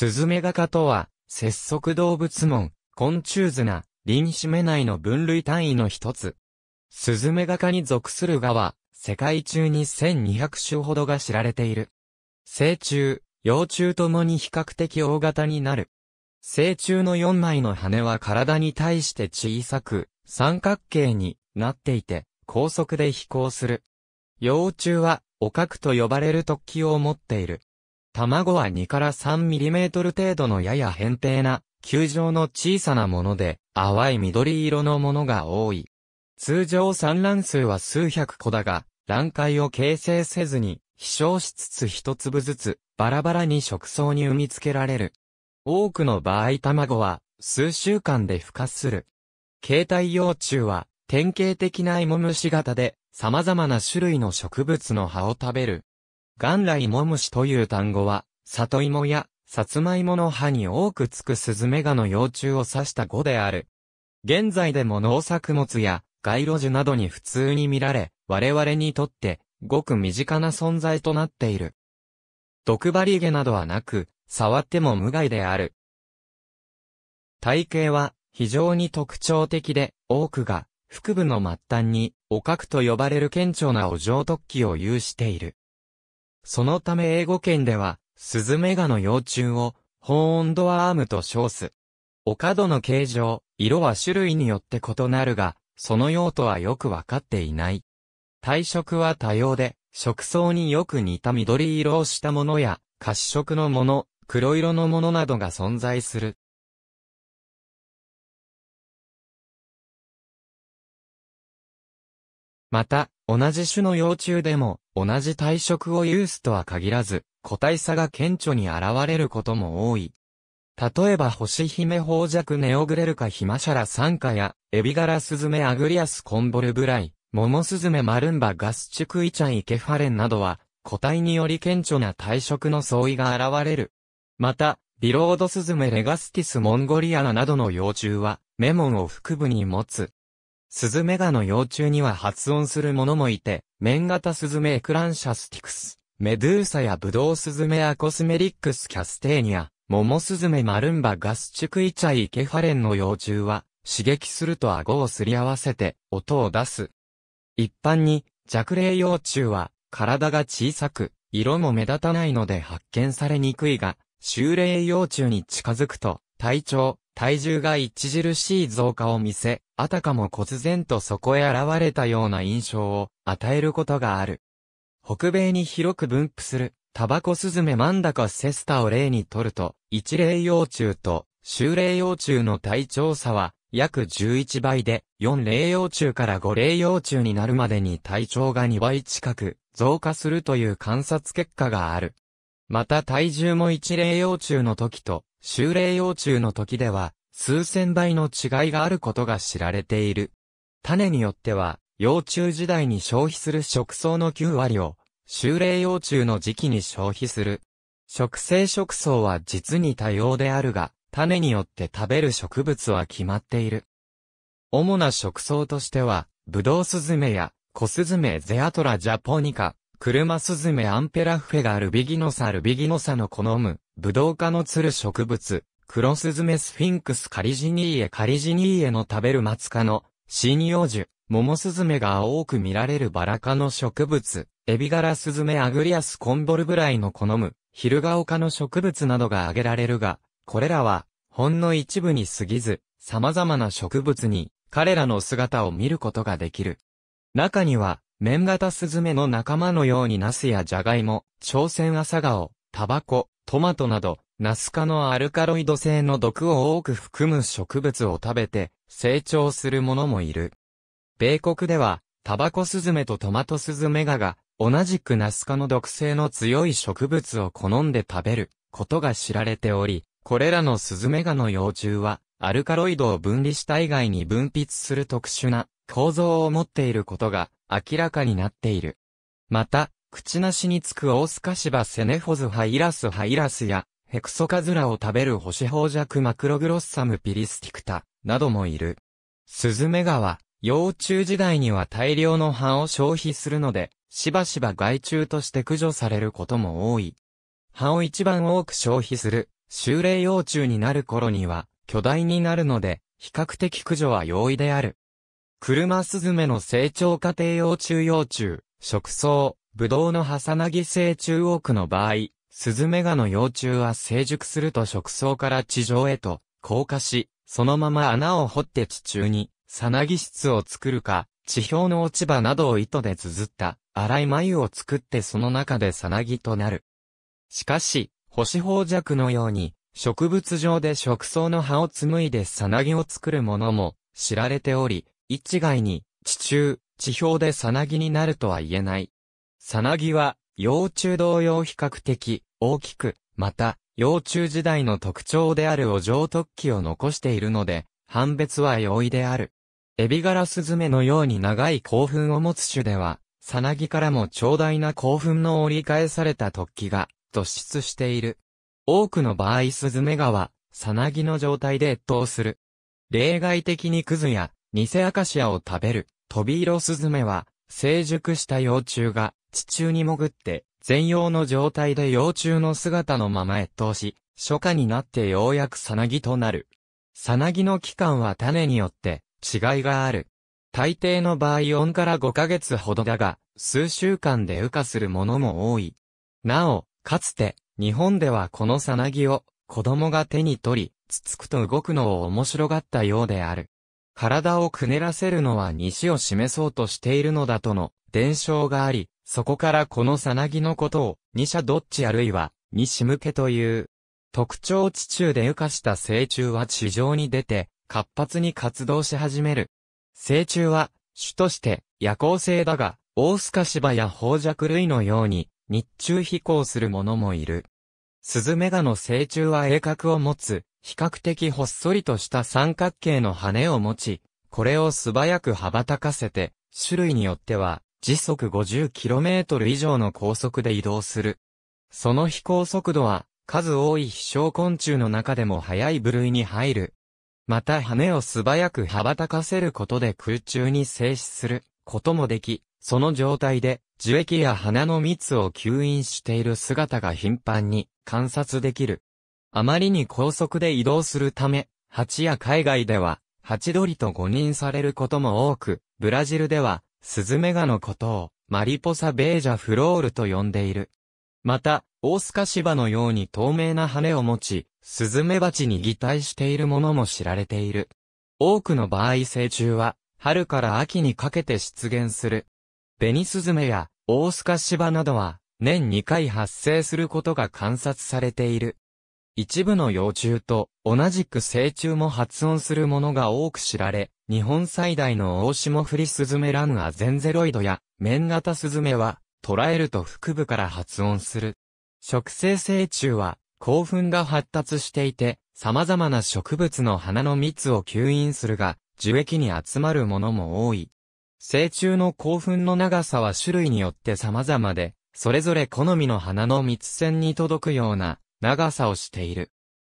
スズメガ科とは、節足動物門、昆虫綱、林シメ内の分類単位の一つ。スズメガ科に属するガは、世界中に1200種ほどが知られている。成虫、幼虫ともに比較的大型になる。成虫の4枚の羽は体に対して小さく、三角形になっていて、高速で飛行する。幼虫は、おかくと呼ばれる突起を持っている。卵は2から3ミリメートル程度のやや扁平な、球状の小さなもので、淡い緑色のものが多い。通常産卵数は数百個だが、卵塊を形成せずに、飛翔しつつ一粒ずつ、バラバラに食草に産み付けられる。多くの場合卵は、数週間で孵化する。携帯幼虫は、典型的な芋虫型で、様々な種類の植物の葉を食べる。元来もむしという単語は、里芋や、さつまいもの葉に多くつくスズメガの幼虫を指した語である。現在でも農作物や街路樹などに普通に見られ、我々にとってごく身近な存在となっている。毒針毛などはなく、触っても無害である。体型は非常に特徴的で、多くが腹部の末端に、おかくと呼ばれる顕著なお上突起を有している。そのため英語圏では、スズメガの幼虫を、ホーンドアームと称す。お角の形状、色は種類によって異なるが、その用途はよくわかっていない。体色は多様で、食草によく似た緑色をしたものや、褐色のもの、黒色のものなどが存在する。また、同じ種の幼虫でも、同じ体色を有すとは限らず、個体差が顕著に現れることも多い。例えば星姫宝弱ネオグレルカヒマシャラサンカや、エビガラスズメアグリアスコンボルブライ、モモスズメマルンバガスチュクイチャンイケファレンなどは、個体により顕著な体色の相違が現れる。また、ビロードスズメレガスティスモンゴリアナなどの幼虫は、メモンを腹部に持つ、スズメガの幼虫には発音するものもいて、面型スズメエクランシャスティクス、メドゥーサやブドウスズメアコスメリックスキャステーニア、モモスズメマルンバガスチュクイチャイケファレンの幼虫は、刺激すると顎をすり合わせて、音を出す。一般に、弱霊幼虫は、体が小さく、色も目立たないので発見されにくいが、修霊幼虫に近づくと、体長、体重が著しい増加を見せ、あたかも忽然とそこへ現れたような印象を与えることがある。北米に広く分布する、タバコスズメマンダカセスタを例にとると、一例幼虫と、修例幼虫の体調差は、約11倍で、4例幼虫から5例幼虫になるまでに体調が2倍近く、増加するという観察結果がある。また体重も一例幼虫の時と、修霊幼虫の時では、数千倍の違いがあることが知られている。種によっては、幼虫時代に消費する食草の9割を、修霊幼虫の時期に消費する。食性食草は実に多様であるが、種によって食べる植物は決まっている。主な食草としては、ブドウスズメや、コスズメゼアトラジャポニカ、クルマスズメアンペラフェガルビギノサルビギノサの好む、ブドウ科のつる植物、クロスズメスフィンクスカリジニーエカリジニーエの食べるマツ科の、針葉樹、モモスズメが多く見られるバラ科の植物、エビガラスズメアグリアスコンボルブライの好む、ヒルガオ科の植物などが挙げられるが、これらは、ほんの一部に過ぎず、様々な植物に、彼らの姿を見ることができる。中には、メンガタスズメの仲間のようにナスやジャガイモ、朝鮮朝顔、タバコ、トマトなど、ナス科のアルカロイド性の毒を多く含む植物を食べて、成長するものもいる。米国では、タバコスズメとトマトスズメガが、同じくナス科の毒性の強い植物を好んで食べることが知られており、これらのスズメガの幼虫は、アルカロイドを分離した以外に分泌する特殊な構造を持っていることが明らかになっている。また、口なしにつくオオスカシバセネホズハイラスハイラスや、ヘクソカズラを食べる星宝弱マクログロッサムピリスティクタ、などもいる。スズメガは、幼虫時代には大量の葉を消費するので、しばしば害虫として駆除されることも多い。葉を一番多く消費する、修霊幼虫になる頃には、巨大になるので、比較的駆除は容易である。車スズメの成長過程幼虫幼虫、食草、ブドウのハサナギ性中央区の場合、スズメガの幼虫は成熟すると食草から地上へと降下し、そのまま穴を掘って地中に、サナギ室を作るか、地表の落ち葉などを糸で綴った荒い眉を作ってその中でサナギとなる。しかし、星宝弱のように、植物上で食草の葉を紡いでサナギを作るものも知られており、一概に地中、地表でサナギになるとは言えない。サナギは、幼虫同様比較的、大きく、また、幼虫時代の特徴であるお嬢突起を残しているので、判別は容易である。エビガラスズメのように長い興奮を持つ種では、サナギからも長大な興奮の折り返された突起が突出している。多くの場合スズメガは、サナギの状態で越冬する。例外的にクズや、ニセアカシアを食べる、トビイロスズメは、成熟した幼虫が、地中に潜って、全容の状態で幼虫の姿のまま越冬し、初夏になってようやくさなぎとなる。さなぎの期間は種によって違いがある。大抵の場合4から5ヶ月ほどだが、数週間で羽化するものも多い。なお、かつて、日本ではこのさなぎを子供が手に取り、つつくと動くのを面白がったようである。体をくねらせるのは西を示そうとしているのだとの伝承があり、そこからこのさなぎのことを、二者どっちあるいは、に向けという。特徴地中で羽化した成虫は地上に出て、活発に活動し始める。成虫は、種として夜行性だが、オオスカシバや宝弱類のように、日中飛行するものもいる。スズメガの成虫は鋭角を持つ、比較的ほっそりとした三角形の羽を持ち、これを素早く羽ばたかせて、種類によっては、時速 50km 以上の高速で移動する。その飛行速度は、数多い飛翔昆虫の中でも速い部類に入る。また羽を素早く羽ばたかせることで空中に静止することもでき、その状態で樹液や花の蜜を吸引している姿が頻繁に観察できる。あまりに高速で移動するため、蜂や海外では、蜂鳥と誤認されることも多く、ブラジルでは、スズメガのことを、マリポサベージャフロールと呼んでいる。また、大スカシバのように透明な羽を持ち、スズメバチに擬態しているものも知られている。多くの場合成虫は、春から秋にかけて出現する。ベニスズメや、大スカシバなどは、年2回発生することが観察されている。一部の幼虫と同じく成虫も発音するものが多く知られ、日本最大の大下降りスズメランアゼンゼロイドや、綿型スズメは、捉えると腹部から発音する。食性成虫は、興奮が発達していて、様々な植物の花の蜜を吸引するが、樹液に集まるものも多い。成虫の興奮の長さは種類によって様々で、それぞれ好みの花の蜜腺に届くような長さをしている。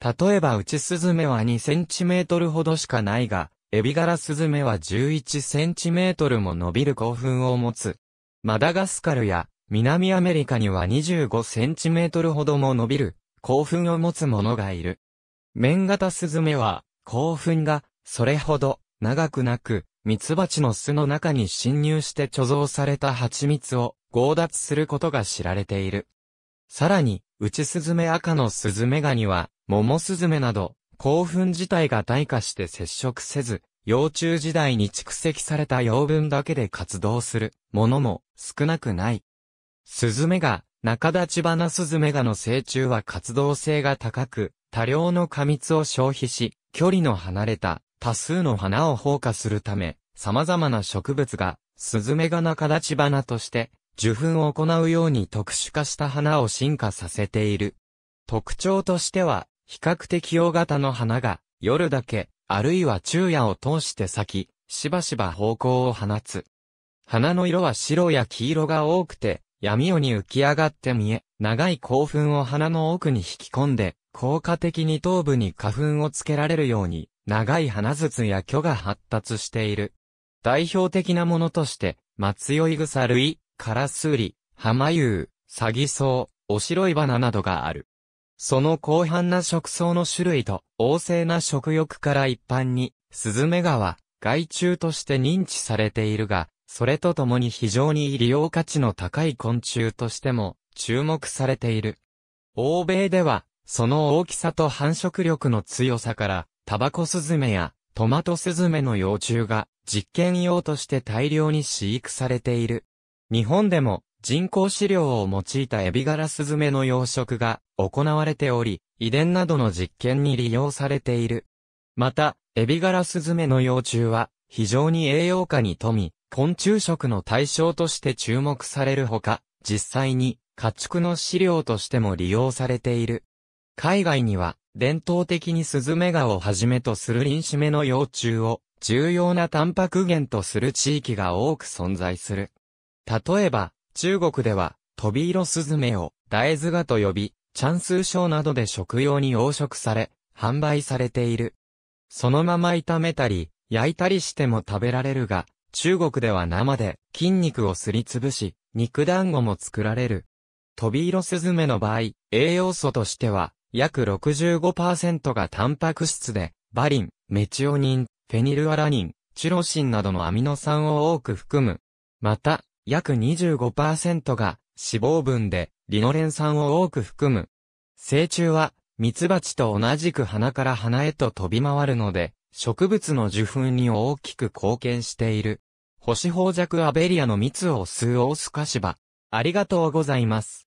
例えば内スズメは2センチメートルほどしかないが、エビガラスズメは11センチメートルも伸びる興奮を持つ。マダガスカルや南アメリカには25センチメートルほども伸びる興奮を持つ者がいる。メンガタスズメは興奮がそれほど長くなく、ミツバチの巣の中に侵入して貯蔵された蜂蜜を強奪することが知られている。さらに、ウチスズメ赤のスズメガニは、モモスズメなど、興奮自体が退化して接触せず、幼虫時代に蓄積された養分だけで活動するものも少なくない。スズメガ、中立ち花スズメガの成虫は活動性が高く、多量の過密を消費し、距離の離れた多数の花を放火するため、様々な植物が、スズメガ中立ち花として、受粉を行うように特殊化した花を進化させている。特徴としては、比較的大型の花が、夜だけ、あるいは昼夜を通して咲き、しばしば方向を放つ。花の色は白や黄色が多くて、闇夜に浮き上がって見え、長い興奮を花の奥に引き込んで、効果的に頭部に花粉をつけられるように、長い花筒や巨が発達している。代表的なものとして、松酔草類、カラスウリ、浜マユウ、サギソウ、お白い花などがある。その広範な食草の種類と旺盛な食欲から一般に、スズメガは害虫として認知されているが、それとともに非常に利用価値の高い昆虫としても注目されている。欧米では、その大きさと繁殖力の強さから、タバコスズメやトマトスズメの幼虫が実験用として大量に飼育されている。日本でも人工飼料を用いたエビガラスズメの養殖が行われており、遺伝などの実験に利用されている。また、エビガラスズメの幼虫は非常に栄養価に富み、昆虫食の対象として注目されるほか、実際に家畜の飼料としても利用されている。海外には、伝統的にスズメガをはじめとするリンシメの幼虫を重要なタンパク源とする地域が多く存在する。例えば、中国では、トビイロスズメを大豆ガと呼び、チャンスーショウなどで食用に養殖され、販売されている。そのまま炒めたり、焼いたりしても食べられるが、中国では生で筋肉をすりつぶし、肉団子も作られる。トビイロスズメの場合、栄養素としては、約65%がタンパク質で、バリン、メチオニン、フェニルアラニン、チュロシンなどのアミノ酸を多く含む。また、約25%が脂肪分でリノレン酸を多く含む。成虫は蜜蜂と同じく鼻から鼻へと飛び回るので、植物の受粉に大きく貢献している。星宝弱アベリアの蜜を吸うオオスカシバ。ありがとうございます。